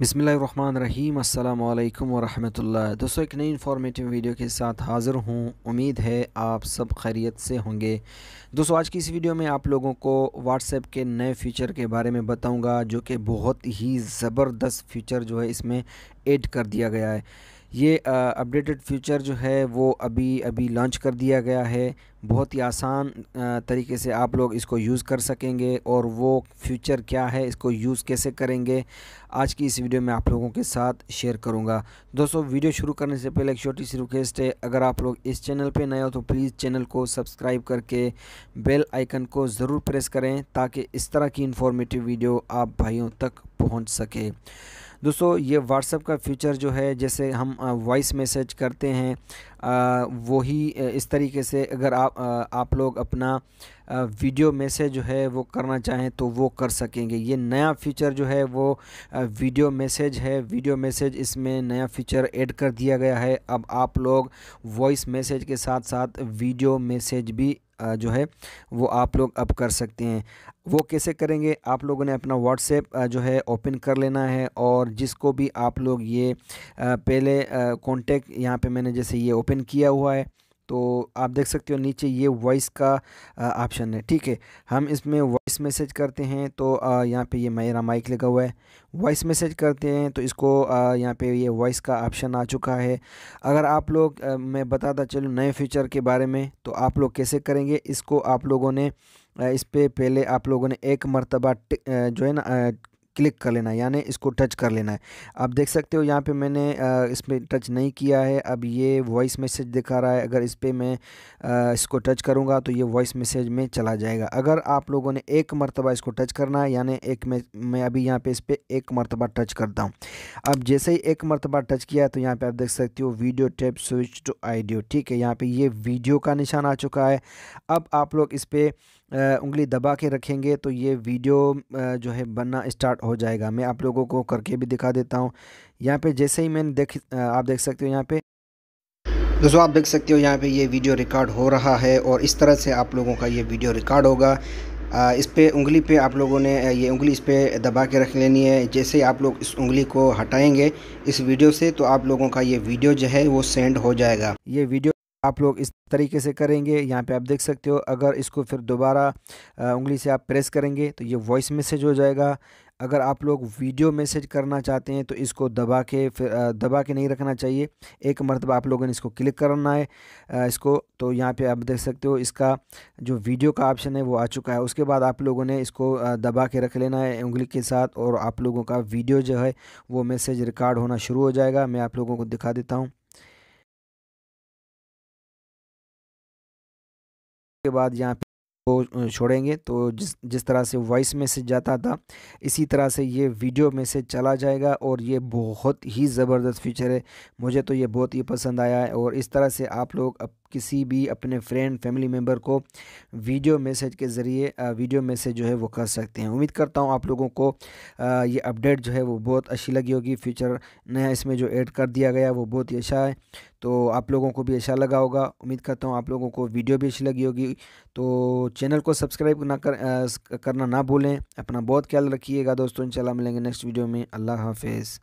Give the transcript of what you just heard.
बसमीम् अल्लाम वरहमतुल्ला दोस्तों एक नई इन्फॉर्मेटिव वीडियो के साथ हाज़िर हूँ उम्मीद है आप सब खैरियत से होंगे दोस्तों आज की इस वीडियो में आप लोगों को व्हाट्सएप के नए फीचर के बारे में बताऊंगा जो कि बहुत ही ज़बरदस्त फीचर जो है इसमें ऐड कर दिया गया है ये अपडेटेड फ्यूचर जो है वो अभी अभी लॉन्च कर दिया गया है बहुत ही आसान तरीके से आप लोग इसको यूज़ कर सकेंगे और वो फ्यूचर क्या है इसको यूज़ कैसे करेंगे आज की इस वीडियो में आप लोगों के साथ शेयर करूंगा दोस्तों वीडियो शुरू करने से पहले एक छोटी सी रिक्वेस्ट है अगर आप लोग इस चैनल पर नए हो तो प्लीज़ चैनल को सब्सक्राइब करके बेल आइकन को ज़रूर प्रेस करें ताकि इस तरह की इन्फॉर्मेटिव वीडियो आप भाइयों तक पहुंच सके दोस्तों ये व्हाट्सअप का फीचर जो है जैसे हम वॉइस मैसेज करते हैं वही इस तरीके से अगर आप आप लोग अपना वीडियो मैसेज जो है वो करना चाहें तो वो कर सकेंगे ये नया फीचर जो है वो वीडियो मैसेज है वीडियो मैसेज इसमें नया फीचर ऐड कर दिया गया है अब आप लोग वॉइस मैसेज के साथ साथ वीडियो मैसेज भी जो है वो आप लोग अब कर सकते हैं वो कैसे करेंगे आप लोगों ने अपना व्हाट्सएप जो है ओपन कर लेना है और जिसको भी आप लोग ये पहले कांटेक्ट यहाँ पे मैंने जैसे ये ओपन किया हुआ है तो आप देख सकते हो नीचे ये वॉइस का ऑप्शन है ठीक है हम इसमें वॉइस मैसेज करते हैं तो यहाँ पे ये मेरा माइक लगा हुआ है वॉइस मैसेज करते हैं तो इसको यहाँ पे ये वॉइस का ऑप्शन आ चुका है अगर आप लोग आ, मैं बताता चलूँ नए फीचर के बारे में तो आप लोग कैसे करेंगे इसको आप लोगों ने इस पर पहले आप लोगों ने एक मरतबा जो है ना क्लिक कर लेना है यानी इसको टच कर लेना है आप देख सकते हो यहाँ पे मैंने इसमें टच नहीं किया है अब ये वॉइस मैसेज दिखा रहा है अगर इस पर मैं इसको टच करूँगा तो ये वॉइस मैसेज में चला जाएगा अगर आप लोगों ने एक मरतबा इसको टच करना है यानी एक मैं अभी यहाँ पे इस पर एक मरतबा टच करता हूँ अब जैसे ही एक मरतबा टच किया तो यहाँ पर आप देख सकते हो video tap switch to audio ठीक है यहाँ पर ये वीडियो का निशान आ चुका है अब आप लोग इस पर उंगली दबा के रखेंगे तो ये वीडियो जो है बनना स्टार्ट हो जाएगा मैं आप लोगों को करके भी दिखा देता हूँ यहाँ पे जैसे ही मैंने देख आप देख सकते हो यहाँ पे दोस्तों आप देख सकते हो यहाँ पे ये वीडियो रिकॉर्ड हो रहा है और इस तरह से आप लोगों का ये वीडियो रिकॉर्ड होगा इस पर उंगली पे आप लोगों ने ये उंगली इस पर दबा के रख लेनी है जैसे आप लोग इस उंगली को हटाएंगे इस वीडियो से तो आप लोगों का ये वीडियो जो है वो सेंड हो जाएगा ये वीडियो आप लोग इस तरीके से करेंगे यहाँ पे आप देख सकते हो अगर इसको फिर दोबारा उंगली से आप प्रेस करेंगे तो ये वॉइस मैसेज हो जाएगा अगर आप लोग वीडियो मैसेज करना चाहते हैं तो इसको दबा के फिर दबा के नहीं रखना चाहिए एक मरतबा आप लोगों ने इसको क्लिक करना है इसको तो यहाँ पे आप देख सकते हो इसका जो वीडियो का ऑप्शन है वो आ चुका है उसके बाद आप लोगों ने इसको दबा के रख लेना है उंगली के साथ और आप लोगों का वीडियो जो है वो मैसेज रिकॉर्ड होना शुरू हो जाएगा मैं आप लोगों को दिखा देता हूँ के बाद यहाँ पे को छोड़ेंगे तो जिस जिस तरह से वॉइस मैसेज जाता था इसी तरह से ये वीडियो मैसेज चला जाएगा और ये बहुत ही ज़बरदस्त फीचर है मुझे तो ये बहुत ही पसंद आया है और इस तरह से आप लोग किसी भी अपने फ्रेंड फैमिली मेम्बर को वीडियो मैसेज के ज़रिए वीडियो मैसेज जो है वो कर सकते हैं उम्मीद करता हूँ आप लोगों को ये अपडेट जो है वो बहुत अच्छी लगी होगी फ्यूचर नया इसमें जो ऐड कर दिया गया वो बहुत ही अच्छा है तो आप लोगों को भी अच्छा लगा होगा उम्मीद करता हूँ आप लोगों को वीडियो भी अच्छी लगी होगी तो चैनल को सब्सक्राइब ना कर आ, करना ना भूलें अपना बहुत ख्याल रखिएगा दोस्तों इंशाल्लाह मिलेंगे नेक्स्ट वीडियो में अल्लाह हाफिज़